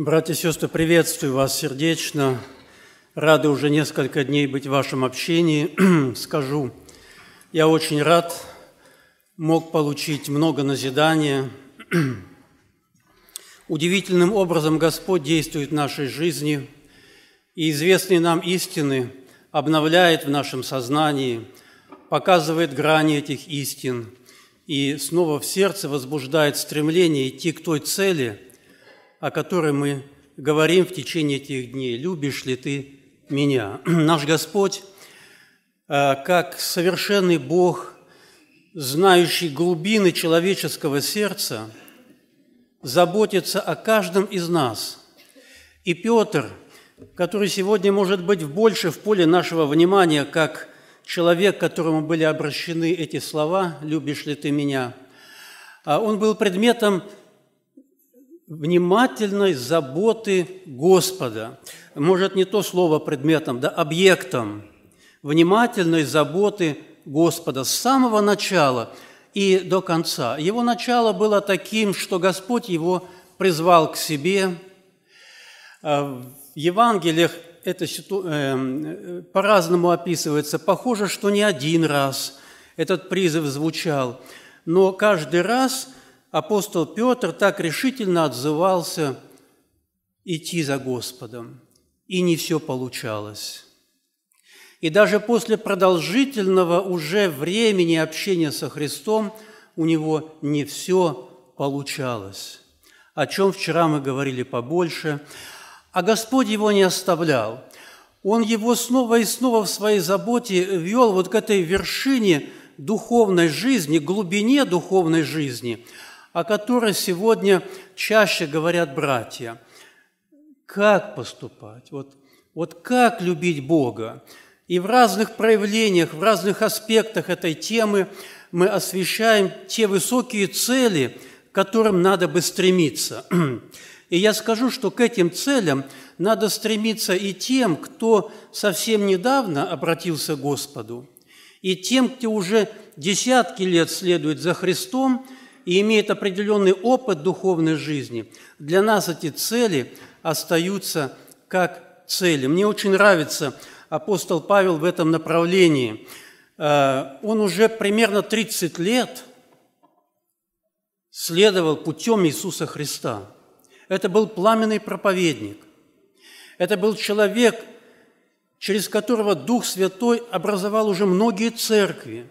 Братья и сестры, приветствую вас сердечно. Рады уже несколько дней быть в вашем общении. Скажу, я очень рад, мог получить много назидания. Удивительным образом Господь действует в нашей жизни, и известные нам истины обновляет в нашем сознании, показывает грани этих истин и снова в сердце возбуждает стремление идти к той цели – о которой мы говорим в течение этих дней. «Любишь ли ты меня?» Наш Господь, э, как совершенный Бог, знающий глубины человеческого сердца, заботится о каждом из нас. И Петр, который сегодня может быть больше в поле нашего внимания, как человек, которому были обращены эти слова «любишь ли ты меня?», а он был предметом внимательной заботы Господа. Может, не то слово предметом, да объектом внимательной заботы Господа с самого начала и до конца. Его начало было таким, что Господь его призвал к себе. А, в Евангелиях это эм, э, по-разному описывается. Похоже, что не один раз этот призыв звучал, но каждый раз – апостол Петр так решительно отзывался идти за Господом, и не все получалось. И даже после продолжительного уже времени общения со Христом у него не все получалось, о чем вчера мы говорили побольше. А Господь его не оставлял. Он его снова и снова в своей заботе вел вот к этой вершине духовной жизни, глубине духовной жизни – о которой сегодня чаще говорят братья. Как поступать? Вот, вот как любить Бога? И в разных проявлениях, в разных аспектах этой темы мы освещаем те высокие цели, к которым надо бы стремиться. И я скажу, что к этим целям надо стремиться и тем, кто совсем недавно обратился к Господу, и тем, кто уже десятки лет следует за Христом и имеет определенный опыт духовной жизни, для нас эти цели остаются как цели. Мне очень нравится апостол Павел в этом направлении. Э, он уже примерно 30 лет следовал путем Иисуса Христа. Это был пламенный проповедник. Это был человек, через которого Дух Святой образовал уже многие церкви.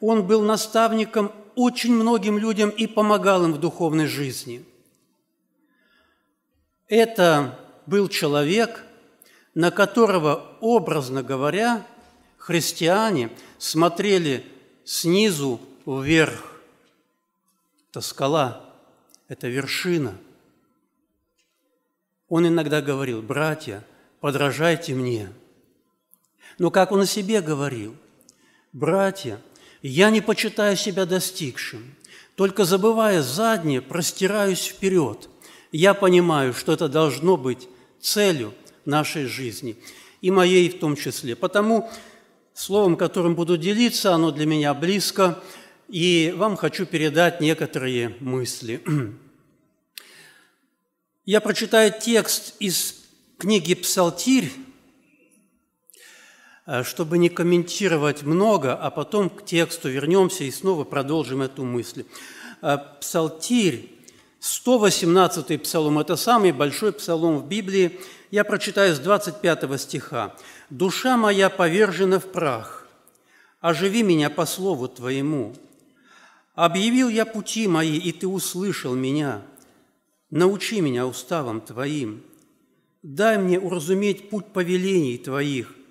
Он был наставником очень многим людям и помогал им в духовной жизни. Это был человек, на которого, образно говоря, христиане смотрели снизу вверх. Это скала, это вершина. Он иногда говорил, братья, подражайте мне. Но как он о себе говорил, братья – я не почитаю себя достигшим, только забывая заднее, простираюсь вперед. Я понимаю, что это должно быть целью нашей жизни, и моей в том числе. Потому словом, которым буду делиться, оно для меня близко, и вам хочу передать некоторые мысли. Я прочитаю текст из книги «Псалтирь», Э, чтобы не комментировать много, а потом к тексту вернемся и снова продолжим эту мысль. Э, Псалтирь, 118-й псалом – это самый большой псалом в Библии. Я прочитаю с 25 стиха. «Душа моя повержена в прах, оживи меня по слову Твоему. Объявил я пути мои, и Ты услышал меня. Научи меня уставам Твоим. Дай мне уразуметь путь повелений Твоих –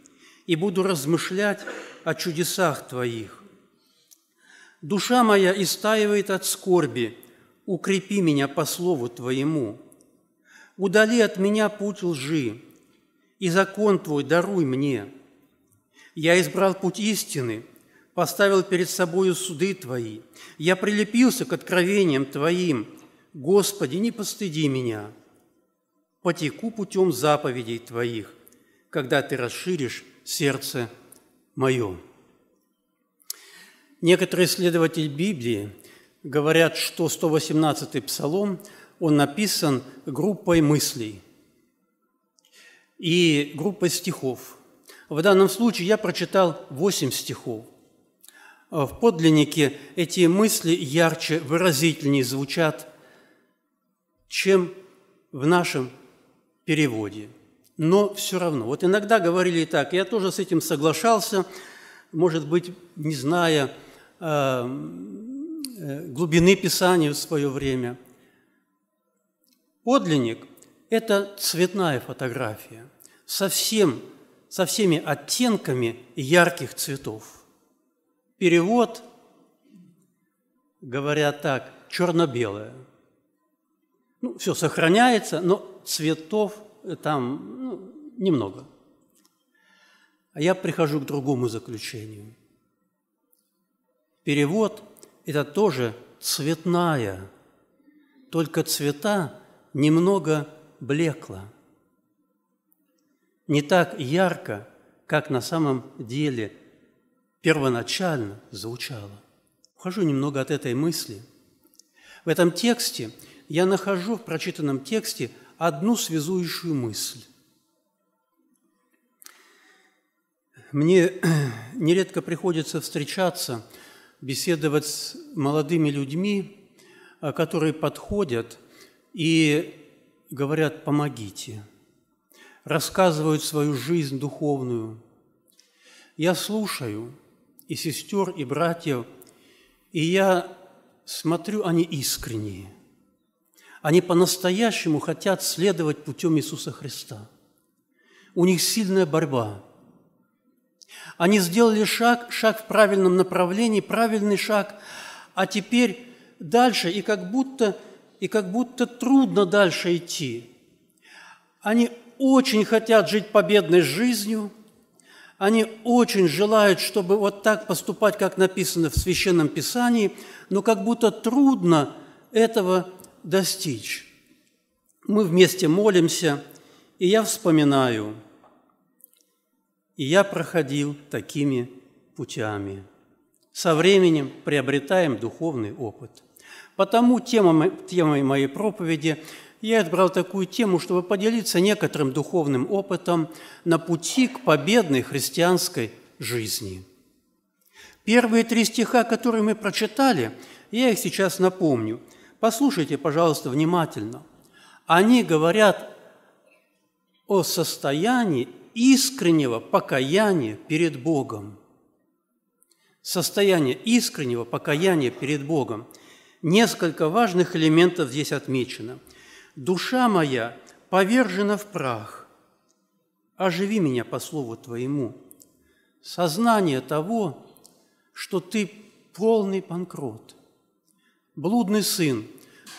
и буду размышлять о чудесах Твоих. Душа моя истаивает от скорби, укрепи меня по слову Твоему. Удали от меня путь лжи, и закон Твой даруй мне. Я избрал путь истины, поставил перед собою суды Твои. Я прилепился к откровениям Твоим. Господи, не постыди меня. Потеку путем заповедей Твоих, когда Ты расширишь сердце мое». Некоторые исследователи Библии говорят, что 118-й псалом, он написан группой мыслей и группой стихов. В данном случае я прочитал 8 стихов. В подлиннике эти мысли ярче, выразительнее звучат, чем в нашем переводе – но все равно. Вот иногда говорили и так, я тоже с этим соглашался, может быть, не зная а, э, глубины Писания в свое время. Подлинник – это цветная фотография со всем со всеми оттенками ярких цветов. Перевод, говоря так, черно-белое. Ну, все сохраняется, но цветов там ну, немного. А я прихожу к другому заключению. Перевод – это тоже цветная, только цвета немного блекла, не так ярко, как на самом деле первоначально звучало. Ухожу немного от этой мысли. В этом тексте я нахожу, в прочитанном тексте – одну связующую мысль. Мне нередко приходится встречаться, беседовать с молодыми людьми, а, которые подходят и говорят «помогите», рассказывают свою жизнь духовную. Я слушаю и сестер, и братьев, и я смотрю, они искренние – они по-настоящему хотят следовать путем Иисуса Христа. У них сильная борьба. Они сделали шаг, шаг в правильном направлении, правильный шаг, а теперь дальше, и как будто, и как будто трудно дальше идти. Они очень хотят жить победной жизнью, они очень желают, чтобы вот так поступать, как написано в Священном Писании, но как будто трудно этого достичь. Мы вместе молимся, и я вспоминаю, и я проходил такими путями. Со временем приобретаем духовный опыт. Потому темой моей проповеди я отбрал такую тему, чтобы поделиться некоторым духовным опытом на пути к победной христианской жизни. Первые три стиха, которые мы прочитали, я их сейчас напомню – Послушайте, пожалуйста, внимательно. Они говорят о состоянии искреннего покаяния перед Богом. Состояние искреннего покаяния перед Богом. Несколько важных элементов здесь отмечено. «Душа моя повержена в прах, оживи меня по слову Твоему». Сознание того, что ты полный банкрот – блудный сын,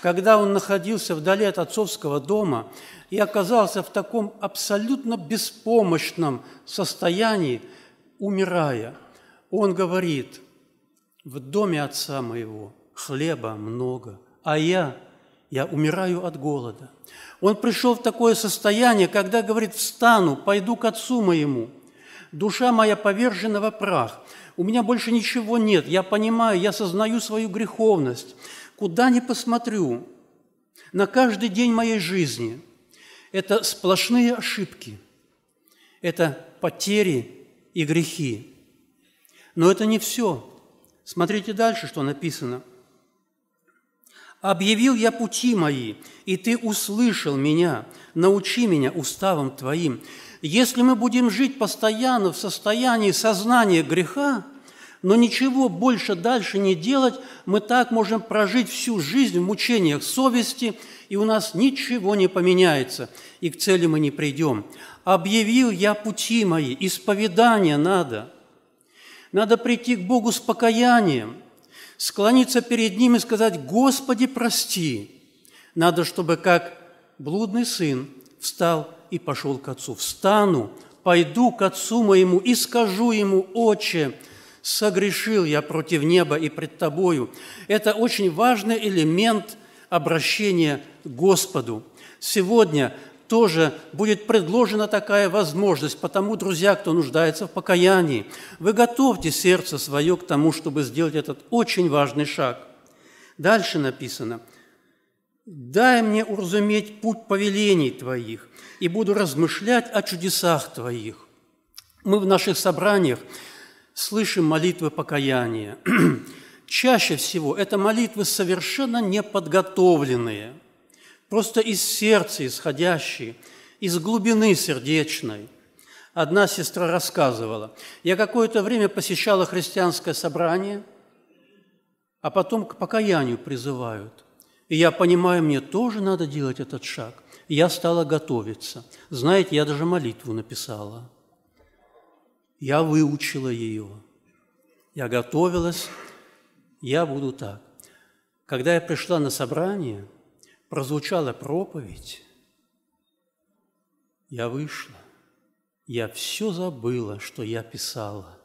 когда он находился вдали от отцовского дома и оказался в таком абсолютно беспомощном состоянии, умирая, он говорит, в доме отца моего хлеба много, а я, я умираю от голода. Он пришел в такое состояние, когда говорит, встану, пойду к отцу моему – Душа моя повержена во прах. У меня больше ничего нет. Я понимаю, я сознаю свою греховность. Куда ни посмотрю, на каждый день моей жизни – это сплошные ошибки, это потери и грехи. Но это не все. Смотрите дальше, что написано. «Объявил я пути мои, и ты услышал меня, научи меня уставам твоим». Если мы будем жить постоянно в состоянии сознания греха, но ничего больше дальше не делать, мы так можем прожить всю жизнь в мучениях совести, и у нас ничего не поменяется, и к цели мы не придем. «Объявил я пути мои, исповедание надо». Надо прийти к Богу с покаянием, склониться перед Ним и сказать «Господи, прости». Надо, чтобы как блудный сын встал и пошел к отцу. Встану, пойду к отцу моему и скажу ему, «Отче, согрешил я против неба и пред тобою». Это очень важный элемент обращения к Господу. Сегодня тоже будет предложена такая возможность, потому, друзья, кто нуждается в покаянии, вы готовьте сердце свое к тому, чтобы сделать этот очень важный шаг. Дальше написано – Дай мне уразуметь путь повелений Твоих и буду размышлять о чудесах Твоих. Мы в наших собраниях слышим молитвы покаяния. Чаще всего это молитвы совершенно неподготовленные, просто из сердца исходящие, из глубины сердечной. Одна сестра рассказывала, я какое-то время посещала христианское собрание, а потом к покаянию призывают. И я понимаю, мне тоже надо делать этот шаг. И я стала готовиться. Знаете, я даже молитву написала. Я выучила ее. Я готовилась. Я буду так. Когда я пришла на собрание, прозвучала проповедь, я вышла. Я все забыла, что я писала.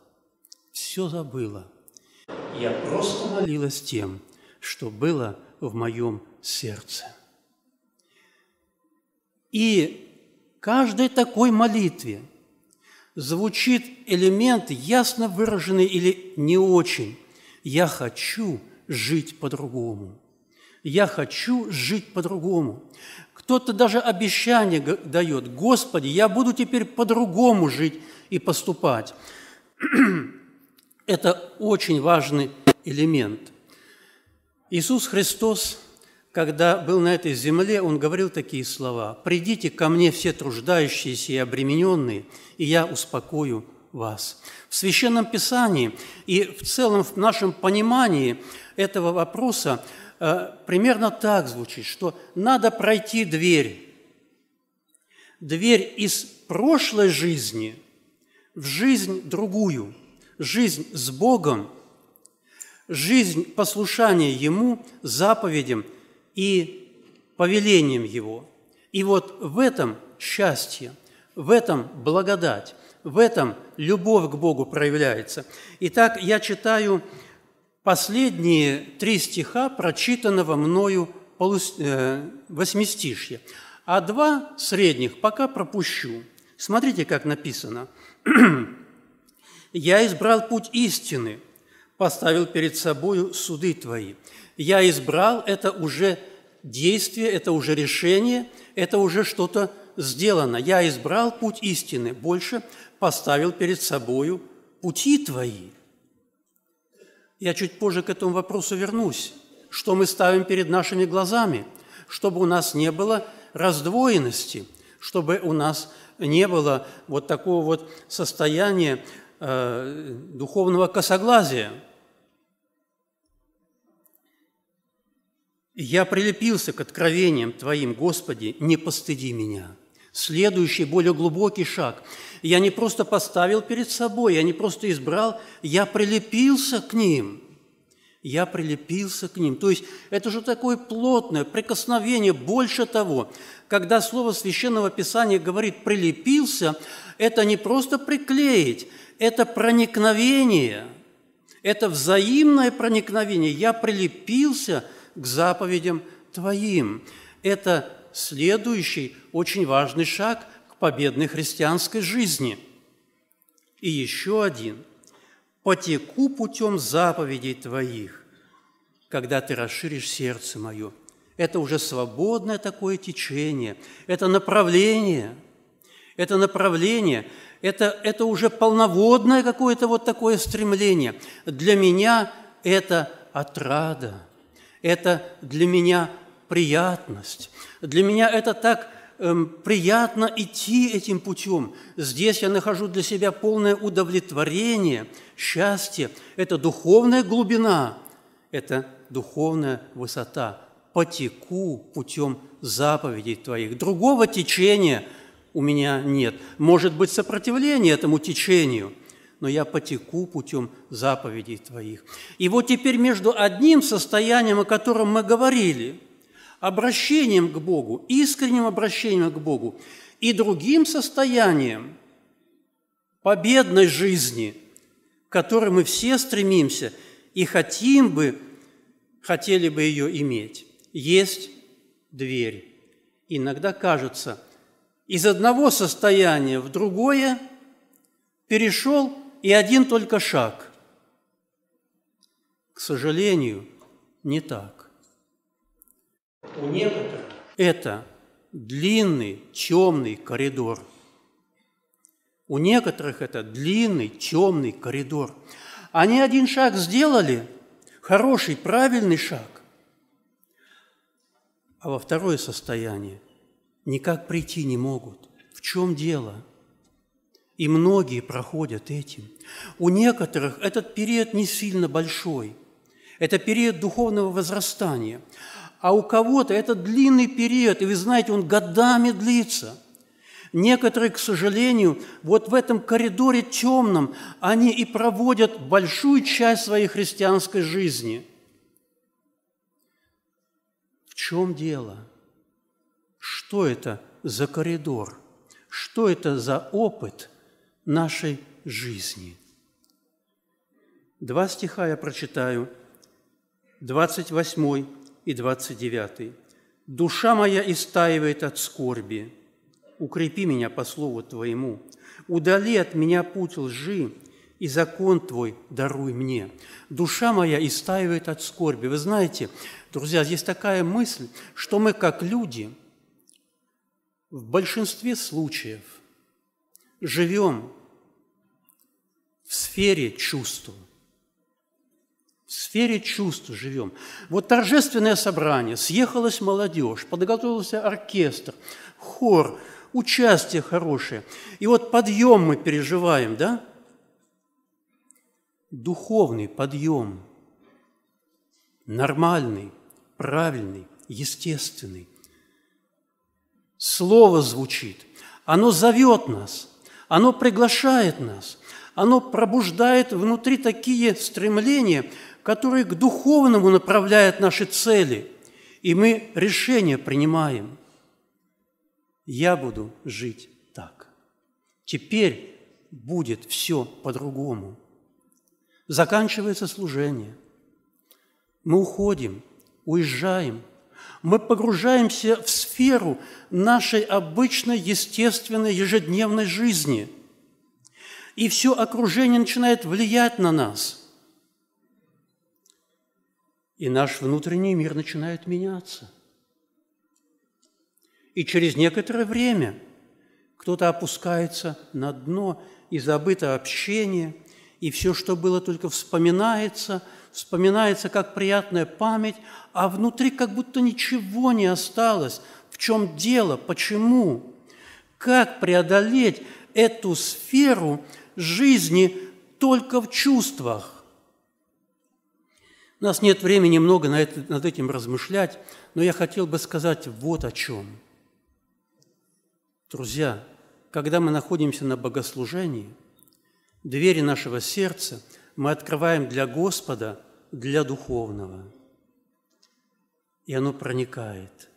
Все забыла. Я просто молилась тем, что было – в моем сердце. И каждой такой молитве звучит элемент, ясно выраженный или не очень. «Я хочу жить по-другому». «Я хочу жить по-другому». Кто-то даже обещание дает, «Господи, я буду теперь по-другому жить и поступать». Это очень важный элемент – Иисус Христос, когда был на этой земле, Он говорил такие слова. «Придите ко мне все труждающиеся и обремененные, и я успокою вас». В Священном Писании и в целом в нашем понимании этого вопроса э, примерно так звучит, что надо пройти дверь, дверь из прошлой жизни в жизнь другую, жизнь с Богом – жизнь послушания Ему, заповедям и повелениям Его. И вот в этом счастье, в этом благодать, в этом любовь к Богу проявляется. Итак, я читаю последние три стиха прочитанного мною полус... э, восьмистишья, а два средних пока пропущу. Смотрите, как написано. «Я избрал путь истины, поставил перед собою суды твои. Я избрал это уже действие, это уже решение, это уже что-то сделано. Я избрал путь истины, больше поставил перед собою пути твои. Я чуть позже к этому вопросу вернусь. Что мы ставим перед нашими глазами, чтобы у нас не было раздвоенности, чтобы у нас не было вот такого вот состояния э, духовного косоглазия – «Я прилепился к откровениям Твоим, Господи, не постыди меня». Следующий, более глубокий шаг. Я не просто поставил перед собой, я не просто избрал, я прилепился к ним. Я прилепился к ним. То есть это же такое плотное прикосновение, больше того. Когда слово Священного Писания говорит «прилепился», это не просто приклеить, это проникновение, это взаимное проникновение. Я прилепился – к заповедям Твоим. Это следующий очень важный шаг к победной христианской жизни. И еще один. «Потеку путем заповедей Твоих, когда Ты расширишь сердце мое». Это уже свободное такое течение, это направление, это направление, это, это уже полноводное какое-то вот такое стремление. Для меня это отрада – это для меня приятность. Для меня это так эм, приятно идти этим путем. Здесь я нахожу для себя полное удовлетворение, счастье. Это духовная глубина, это духовная высота. Потеку путем заповедей твоих. Другого течения у меня нет. Может быть, сопротивление этому течению – но я потеку путем заповедей Твоих». И вот теперь между одним состоянием, о котором мы говорили, обращением к Богу, искренним обращением к Богу, и другим состоянием победной жизни, к которой мы все стремимся и хотим бы, хотели бы ее иметь, есть дверь. Иногда кажется, из одного состояния в другое перешел и один только шаг. К сожалению, не так. У некоторых это длинный темный коридор. У некоторых это длинный темный коридор. Они один шаг сделали, хороший, правильный шаг, а во второе состояние никак прийти не могут. В чем дело? И многие проходят этим. У некоторых этот период не сильно большой. Это период духовного возрастания. А у кого-то это длинный период, и вы знаете, он годами длится. Некоторые, к сожалению, вот в этом коридоре темном, они и проводят большую часть своей христианской жизни. В чем дело? Что это за коридор? Что это за опыт – нашей жизни. Два стиха я прочитаю, 28 и 29. «Душа моя истаивает от скорби, укрепи меня по слову Твоему, удали от меня путь лжи, и закон Твой даруй мне. Душа моя истаивает от скорби». Вы знаете, друзья, здесь такая мысль, что мы как люди в большинстве случаев живем в сфере чувств. В сфере чувств живем. Вот торжественное собрание, съехалась молодежь, подготовился оркестр, хор, участие хорошее. И вот подъем мы переживаем, да? Духовный подъем, нормальный, правильный, естественный. Слово звучит, оно зовет нас, оно приглашает нас – оно пробуждает внутри такие стремления, которые к духовному направляют наши цели, и мы решение принимаем. Я буду жить так. Теперь будет все по-другому. Заканчивается служение. Мы уходим, уезжаем. Мы погружаемся в сферу нашей обычной, естественной, ежедневной жизни – и все окружение начинает влиять на нас. И наш внутренний мир начинает меняться. И через некоторое время кто-то опускается на дно, и забыто общение, и все, что было, только вспоминается, вспоминается как приятная память, а внутри как будто ничего не осталось. В чем дело? Почему? Как преодолеть эту сферу – жизни только в чувствах. У нас нет времени много над этим размышлять, но я хотел бы сказать вот о чем. Друзья, когда мы находимся на богослужении, двери нашего сердца мы открываем для Господа, для духовного. И оно проникает.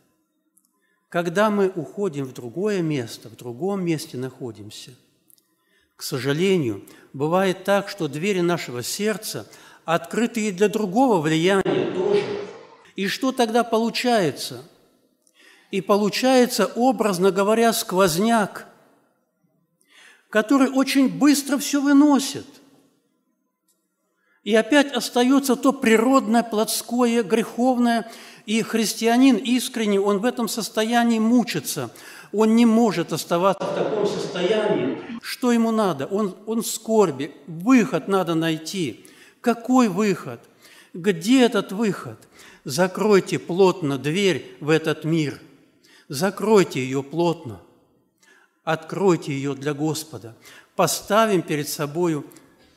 Когда мы уходим в другое место, в другом месте находимся – к сожалению, бывает так, что двери нашего сердца открыты и для другого влияния тоже. И что тогда получается? И получается, образно говоря, сквозняк, который очень быстро все выносит. И опять остается то природное, плотское, греховное, и христианин искренний, он в этом состоянии мучится. Он не может оставаться в таком состоянии. Что ему надо? Он, он в скорби. Выход надо найти. Какой выход? Где этот выход? Закройте плотно дверь в этот мир. Закройте ее плотно. Откройте ее для Господа. Поставим перед собою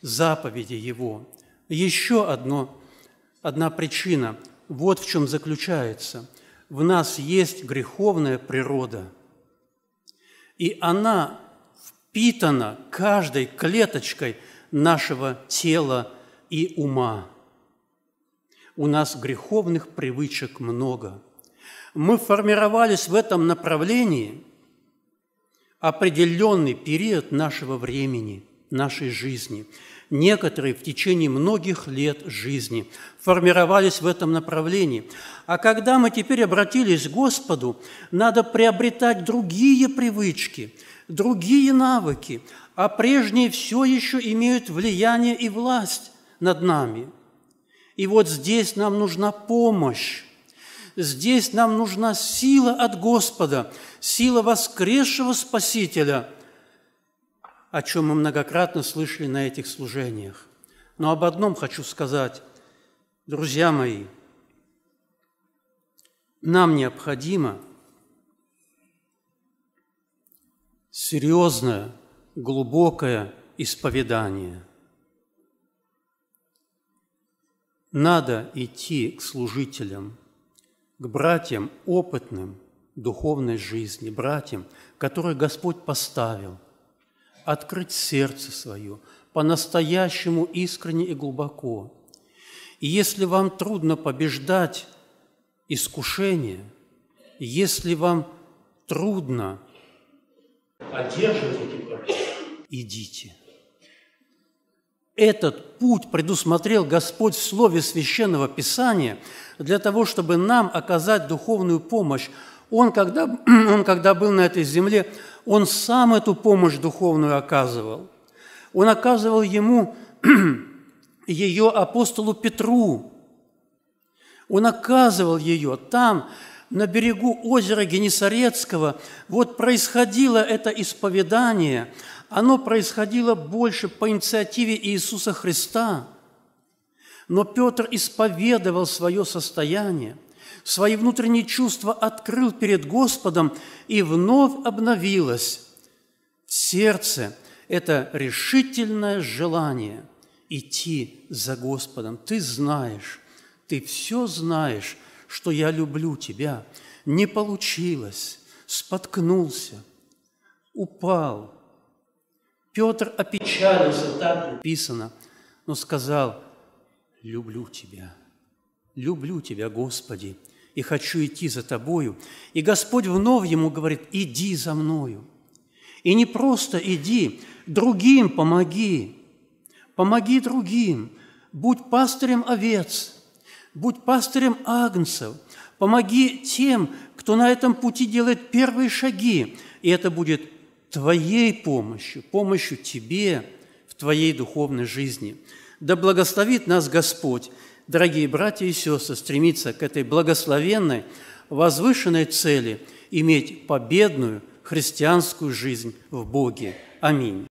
заповеди Его. Еще одно, одна причина – вот в чем заключается. В нас есть греховная природа, и она впитана каждой клеточкой нашего тела и ума. У нас греховных привычек много. Мы формировались в этом направлении определенный период нашего времени, нашей жизни – Некоторые в течение многих лет жизни формировались в этом направлении. А когда мы теперь обратились к Господу, надо приобретать другие привычки, другие навыки, а прежние все еще имеют влияние и власть над нами. И вот здесь нам нужна помощь. Здесь нам нужна сила от Господа, сила воскресшего Спасителя – о чем мы многократно слышали на этих служениях. Но об одном хочу сказать, друзья мои, нам необходимо серьезное, глубокое исповедание. Надо идти к служителям, к братьям опытным духовной жизни, братьям, которые Господь поставил – открыть сердце свое по-настоящему искренне и глубоко. И если вам трудно побеждать искушение, если вам трудно одерживать эти проблемы, идите. Этот путь предусмотрел Господь в Слове Священного Писания для того, чтобы нам оказать духовную помощь. Он, когда, он, когда был на этой земле, он сам эту помощь духовную оказывал. Он оказывал ему ее апостолу Петру. Он оказывал ее там, на берегу озера Генесарецкого. Вот происходило это исповедание. Оно происходило больше по инициативе Иисуса Христа. Но Петр исповедовал свое состояние – свои внутренние чувства открыл перед Господом, и вновь обновилось в сердце это решительное желание идти за Господом. Ты знаешь, ты все знаешь, что я люблю тебя. Не получилось, споткнулся, упал. Петр опечалился, так написано, но сказал, люблю тебя люблю Тебя, Господи, и хочу идти за Тобою. И Господь вновь ему говорит, иди за мною. И не просто иди, другим помоги, помоги другим, будь пастырем овец, будь пастырем агнцев, помоги тем, кто на этом пути делает первые шаги, и это будет Твоей помощью, помощью Тебе в Твоей духовной жизни. Да благословит нас Господь дорогие братья и сестры, стремиться к этой благословенной, возвышенной цели – иметь победную христианскую жизнь в Боге. Аминь.